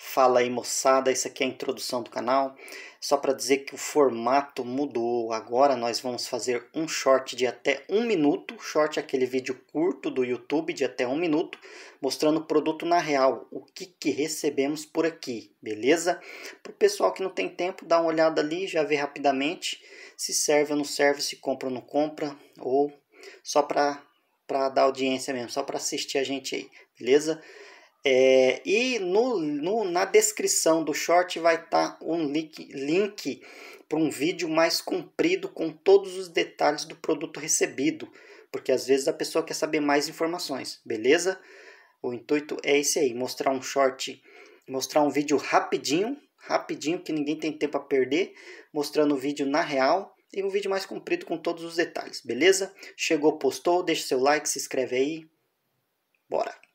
Fala aí moçada, isso aqui é a introdução do canal, só para dizer que o formato mudou, agora nós vamos fazer um short de até um minuto, short é aquele vídeo curto do YouTube de até um minuto, mostrando o produto na real, o que, que recebemos por aqui, beleza? Para o pessoal que não tem tempo, dá uma olhada ali, já vê rapidamente se serve ou não serve, se compra ou não compra, ou só para dar audiência mesmo, só para assistir a gente aí, beleza? É, e no, no, na descrição do short vai estar tá um link, link para um vídeo mais comprido com todos os detalhes do produto recebido, porque às vezes a pessoa quer saber mais informações, beleza? O intuito é esse aí, mostrar um short, mostrar um vídeo rapidinho, rapidinho que ninguém tem tempo a perder, mostrando o vídeo na real e um vídeo mais comprido com todos os detalhes, beleza? Chegou, postou, deixa seu like, se inscreve aí. Bora.